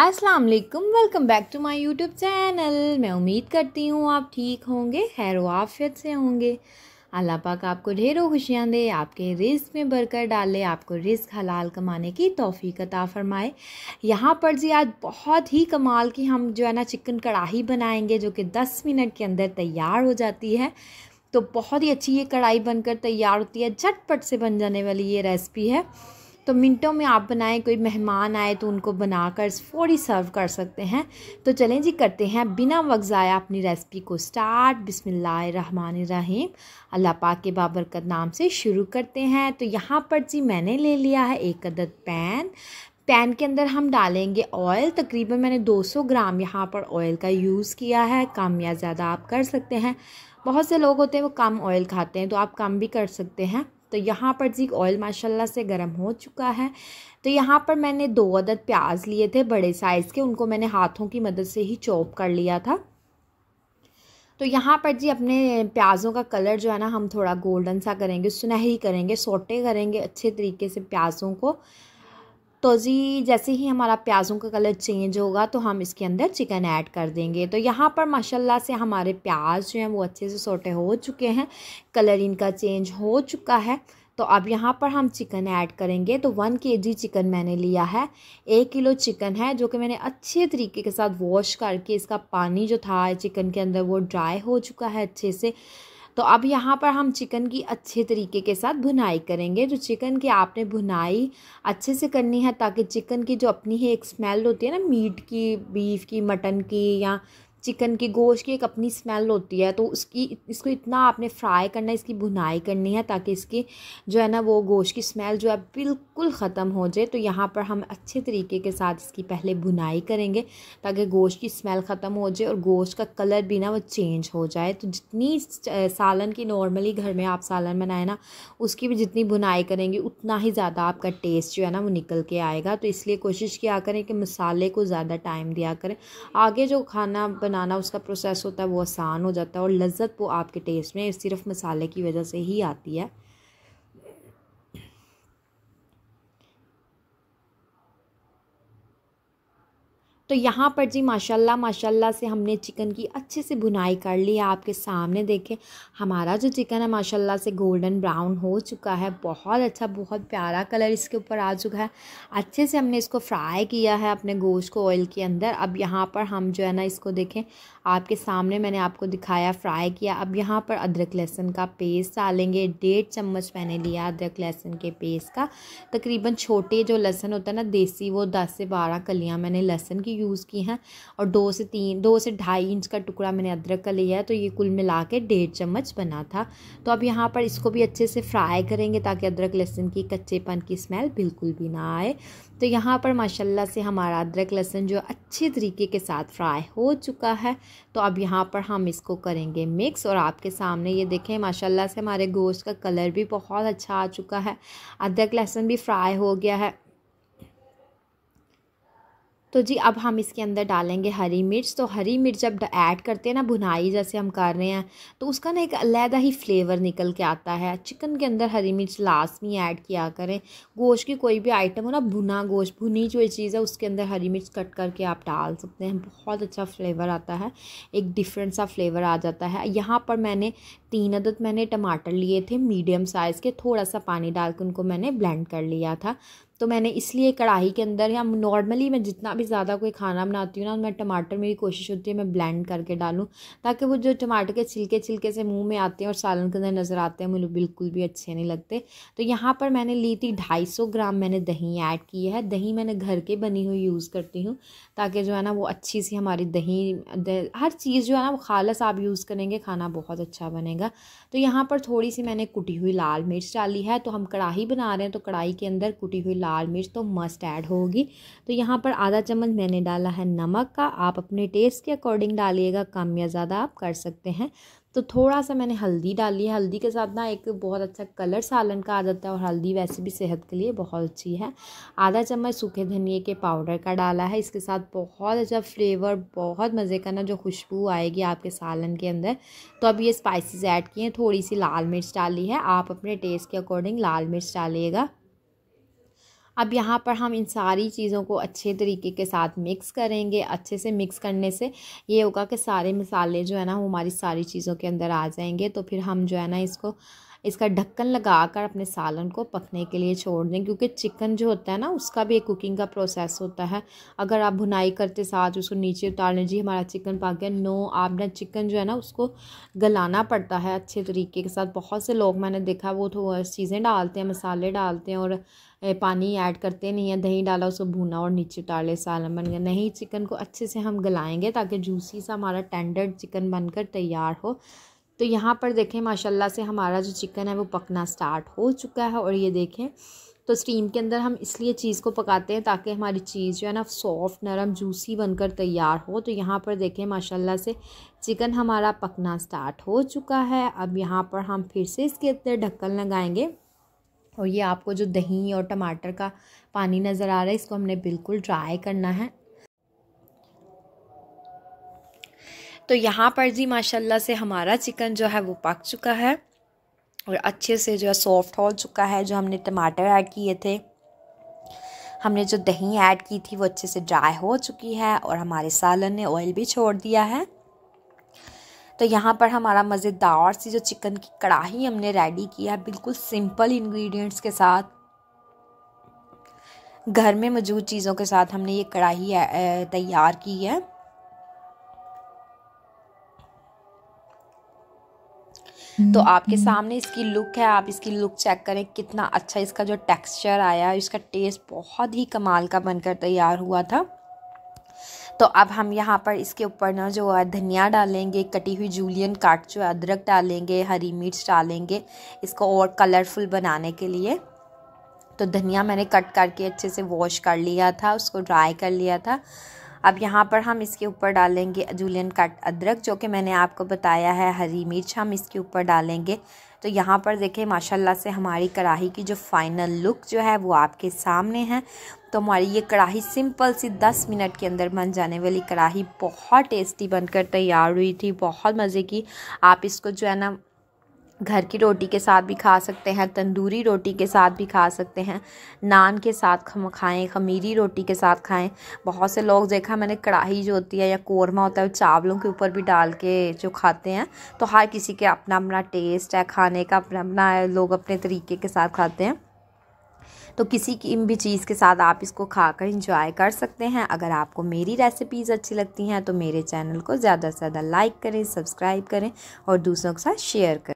अस्सलाम वालेकुम welcome back to my YouTube channel मैं उम्मीद करती हूँ आप ठीक होंगे खैर आफियत से होंगे अल्लाह पाक आपको ढेरों खुशियाँ दे आपके रिस्क में बरकर डाले आपको रिस्क हलाल कमाने की तोफ़ी कता फरमाए यहाँ पर जी आज बहुत ही कमाल की हम जो है ना चिकन कढ़ाई बनाएंगे जो कि दस मिनट के अंदर तैयार हो जाती है तो बहुत ही अच्छी ये कढ़ाई बनकर तैयार होती है झटपट से बन जाने वाली ये रेसिपी है तो मिनटों में आप बनाएं कोई मेहमान आए तो उनको बनाकर फौरी सर्व कर सकते हैं तो चलें जी करते हैं बिना वक्त ज़ाया अपनी रेसिपी को स्टार्ट बिसमीम अल्लाह पाक के बाबरकत नाम से शुरू करते हैं तो यहाँ पर जी मैंने ले लिया है एक अदद पैन पैन के अंदर हम डालेंगे ऑयल तकरीबन मैंने 200 ग्राम यहाँ पर ऑयल का यूज़ किया है कम या ज़्यादा आप कर सकते हैं बहुत से लोग होते हैं वो कम ऑयल खाते हैं तो आप कम भी कर सकते हैं तो यहाँ पर जी ऑयल माशाल्लाह से गर्म हो चुका है तो यहाँ पर मैंने दो अदद प्याज लिए थे बड़े साइज़ के उनको मैंने हाथों की मदद से ही चॉप कर लिया था तो यहाँ पर जी अपने प्याज़ों का कलर जो है ना हम थोड़ा गोल्डन सा करेंगे सुनहरी करेंगे सोटे करेंगे अच्छे तरीके से प्याज़ों को तो जी जैसे ही हमारा प्याज़ों का कलर चेंज होगा तो हम इसके अंदर चिकन ऐड कर देंगे तो यहाँ पर माशाल्लाह से हमारे प्याज जो हैं वो अच्छे से सोटे हो चुके हैं कलर इनका चेंज हो चुका है तो अब यहाँ पर हम चिकन ऐड करेंगे तो वन के जी चिकन मैंने लिया है एक किलो चिकन है जो कि मैंने अच्छे तरीके के साथ वॉश करके इसका पानी जो था चिकन के अंदर वो ड्राई हो चुका है अच्छे से तो अब यहाँ पर हम चिकन की अच्छे तरीके के साथ भुनाई करेंगे जो चिकन की आपने भुनाई अच्छे से करनी है ताकि चिकन की जो अपनी ही एक स्मेल होती है ना मीट की बीफ की मटन की या चिकन के गोश्त की एक अपनी स्मेल होती है तो उसकी इसको इतना आपने फ्राई करना है इसकी भुनाई करनी है ताकि इसकी जो है ना वो गोश्त की स्मेल जो है बिल्कुल ख़त्म हो जाए तो यहाँ पर हम अच्छे तरीके के साथ इसकी पहले भुनाई करेंगे ताकि गोश्त की स्मेल ख़त्म हो जाए और गोश्त का कलर भी ना वो चेंज हो जाए तो जितनी सालन की नॉर्मली घर में आप सालन बनाए ना उसकी भी जितनी भुनाई करेंगे उतना ही ज़्यादा आपका टेस्ट जो है ना वो निकल के आएगा तो इसलिए कोशिश किया करें कि मसाले को ज़्यादा टाइम दिया करें आगे जो खाना बन बनाना उसका प्रोसेस होता है वो आसान हो जाता है और लज्जत वो आपके टेस्ट में सिर्फ मसाले की वजह से ही आती है तो यहाँ पर जी माशाल्लाह माशाल्लाह से हमने चिकन की अच्छे से भुनाई कर ली है आपके सामने देखें हमारा जो चिकन है माशाल्लाह से गोल्डन ब्राउन हो चुका है बहुत अच्छा बहुत प्यारा कलर इसके ऊपर आ चुका है अच्छे से हमने इसको फ्राई किया है अपने गोश्त को ऑयल के अंदर अब यहाँ पर हम जो है ना इसको देखें आपके सामने मैंने आपको दिखाया फ्राई किया अब यहाँ पर अदरक लहसुन का पेस्ट डालेंगे डेढ़ चम्मच मैंने लिया अदरक लहसुन के पेस्ट का तकरीबन छोटे जो लहसुन होता है ना देसी वो दस से बारह कलियाँ मैंने लहसुन की यूज़ की हैं और दो से तीन दो से ढाई इंच का टुकड़ा मैंने अदरक का लिया है तो ये कुल मिला के डेढ़ चम्मच बना था तो अब यहाँ पर इसको भी अच्छे से फ्राई करेंगे ताकि अदरक लहसुन की कच्चेपन की स्मेल बिल्कुल भी ना आए तो यहाँ पर माशाल्लाह से हमारा अदरक लहसुन जो अच्छे तरीके के साथ फ्राई हो चुका है तो अब यहाँ पर हम इसको करेंगे मिक्स और आपके सामने ये देखें माशाल्लाह से हमारे गोश्त का कलर भी बहुत अच्छा आ चुका है अदरक लहसुन भी फ्राई हो गया है तो जी अब हम इसके अंदर डालेंगे हरी मिर्च तो हरी मिर्च जब ऐड करते हैं ना भुनाई जैसे हम कर रहे हैं तो उसका ना एक अलहदा ही फ्लेवर निकल के आता है चिकन के अंदर हरी मिर्च लाजमी ऐड किया करें गोश्त की कोई भी आइटम हो ना भुना गोश्त भुनी जो चीज़ है उसके अंदर हरी मिर्च कट करके आप डाल सकते हैं बहुत अच्छा फ्लेवर आता है एक डिफरेंट सा फ्लेवर आ जाता है यहाँ पर मैंने तीन अदद मैंने टमाटर लिए थे मीडियम साइज़ के थोड़ा सा पानी डाल के उनको मैंने ब्लेंड कर लिया था तो मैंने इसलिए कढ़ाई के अंदर या नॉर्मली मैं जितना भी ज़्यादा कोई खाना बनाती हूँ ना मैं टमाटर मेरी कोशिश होती है मैं ब्लेंड करके डालूँ ताकि वो जो टमाटर के छिलके छिलके से मुँह में आते हैं और सालन के अंदर नज़र आते हैं मुझे बिल्कुल भी अच्छे नहीं लगते तो यहाँ पर मैंने ली थी ढाई ग्राम मैंने दही ऐड की है दही मैंने घर के बनी हुई यूज़ करती हूँ ताकि जो है ना वो अच्छी सी हमारी दही हर चीज़ जो है ना वो खालस आप यूज़ करेंगे खाना बहुत अच्छा बनेगा तो यहाँ पर थोड़ी सी मैंने कुटी हुई लाल मिर्च डाली है तो हम कढ़ाई बना रहे हैं तो कढ़ाई के अंदर कुटी हुई लाल लाल मिर्च तो मस्ट ऐड होगी तो यहाँ पर आधा चम्मच मैंने डाला है नमक का आप अपने टेस्ट के अकॉर्डिंग डालिएगा कम या ज़्यादा आप कर सकते हैं तो थोड़ा सा मैंने हल्दी डाली है हल्दी के साथ ना एक बहुत अच्छा कलर सालन का आ जाता है और हल्दी वैसे भी सेहत के लिए बहुत अच्छी है आधा चम्मच सूखे धनिए के पाउडर का डाला है इसके साथ बहुत अच्छा फ्लेवर बहुत मज़े का ना जो खुशबू आएगी आपके सालन के अंदर तो अब ये स्पाइसेस ऐड किए हैं थोड़ी सी लाल मिर्च डाली है आप अपने टेस्ट के अकॉर्डिंग लाल मिर्च डालिएगा अब यहाँ पर हम इन सारी चीज़ों को अच्छे तरीके के साथ मिक्स करेंगे अच्छे से मिक्स करने से ये होगा कि सारे मसाले जो है ना हमारी सारी चीज़ों के अंदर आ जाएंगे तो फिर हम जो है ना इसको इसका ढक्कन लगाकर अपने सालन को पकने के लिए छोड़ दें क्योंकि चिकन जो होता है ना उसका भी एक कुकिंग का प्रोसेस होता है अगर आप भुनाई करते साथ उसको नीचे उतार लें जी हमारा चिकन पक गया नो आप ना चिकन जो है ना उसको गलाना पड़ता है अच्छे तरीके के साथ बहुत से लोग मैंने देखा वो तो चीज़ें डालते हैं मसाले डालते हैं और पानी ऐड करते नहीं है दही डाला उसको भुना और नीचे उतार ले सालन बन गया नहीं चिकन को अच्छे से हम गलाएँगे ताकि जूसी सा हमारा टेंडर चिकन बनकर तैयार हो तो यहाँ पर देखें माशाल्लाह से हमारा जो चिकन है वो पकना स्टार्ट हो चुका है और ये देखें तो स्टीम के अंदर हम इसलिए चीज़ को पकाते हैं ताकि हमारी चीज़ जो है ना सॉफ्ट नरम जूसी बनकर तैयार हो तो यहाँ पर देखें माशाल्लाह से चिकन हमारा पकना स्टार्ट हो चुका है अब यहाँ पर हम फिर से इसके अंदर ढक्कन लगाएंगे और ये आपको जो दही और टमाटर का पानी नज़र आ रहा है इसको हमने बिल्कुल ड्राई करना है तो यहाँ पर जी माशाल्लाह से हमारा चिकन जो है वो पक चुका है और अच्छे से जो है सॉफ्ट हो चुका है जो हमने टमाटर ऐड किए थे हमने जो दही ऐड की थी वो अच्छे से ड्राई हो चुकी है और हमारे सालन ने ऑयल भी छोड़ दिया है तो यहाँ पर हमारा मज़ेदार सी जो चिकन की कढ़ाई हमने रेडी किया है बिल्कुल सिंपल इंग्रेडिएंट्स के साथ घर में मौजूद चीज़ों के साथ हमने ये कढ़ाई तैयार की है तो हम्म, आपके हम्म। सामने इसकी लुक है आप इसकी लुक चेक करें कितना अच्छा इसका जो टेक्सचर आया इसका टेस्ट बहुत ही कमाल का बनकर तैयार हुआ था तो अब हम यहाँ पर इसके ऊपर ना जो है धनिया डालेंगे कटी हुई जूलियन काट जो अदरक डालेंगे हरी मिर्च डालेंगे इसको और कलरफुल बनाने के लिए तो धनिया मैंने कट करके अच्छे से वॉश कर लिया था उसको ड्राई कर लिया था अब यहाँ पर हम इसके ऊपर डालेंगे जूलियन कट अदरक जो कि मैंने आपको बताया है हरी मिर्च हम इसके ऊपर डालेंगे तो यहाँ पर देखें माशाल्लाह से हमारी कढ़ाई की जो फ़ाइनल लुक जो है वो आपके सामने है तो हमारी ये कढ़ाई सिंपल सी 10 मिनट के अंदर बन जाने वाली कढ़ाई बहुत टेस्टी बनकर तैयार हुई थी बहुत मज़े की आप इसको जो है ना घर की रोटी के साथ भी खा सकते हैं तंदूरी रोटी के साथ भी खा सकते हैं नान के साथ खम खाएँ खमीरी रोटी के साथ खाएं बहुत से लोग देखा मैंने कढ़ाई जो होती है या कौरमा होता है वो चावलों के ऊपर भी डाल के जो खाते हैं तो हर किसी के अपना अपना टेस्ट है खाने का अपना अपना लोग अपने तरीके के साथ खाते हैं तो किसी की भी चीज़ के साथ आप इसको खाकर इंजॉय कर सकते हैं अगर आपको मेरी रेसिपीज़ अच्छी लगती हैं तो मेरे चैनल को ज़्यादा से ज़्यादा लाइक करें सब्सक्राइब करें और दूसरों के साथ शेयर करें